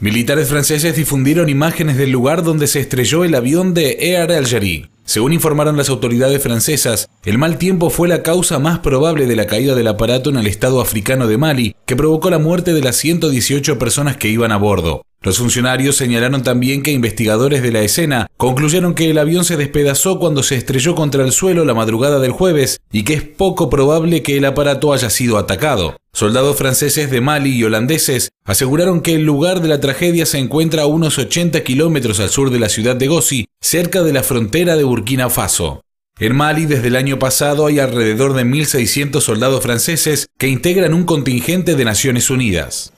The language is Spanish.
Militares franceses difundieron imágenes del lugar donde se estrelló el avión de Air Algérie. Según informaron las autoridades francesas, el mal tiempo fue la causa más probable de la caída del aparato en el estado africano de Mali, que provocó la muerte de las 118 personas que iban a bordo. Los funcionarios señalaron también que investigadores de la escena concluyeron que el avión se despedazó cuando se estrelló contra el suelo la madrugada del jueves y que es poco probable que el aparato haya sido atacado. Soldados franceses de Mali y holandeses aseguraron que el lugar de la tragedia se encuentra a unos 80 kilómetros al sur de la ciudad de Gossi, cerca de la frontera de Burkina Faso. En Mali desde el año pasado hay alrededor de 1.600 soldados franceses que integran un contingente de Naciones Unidas.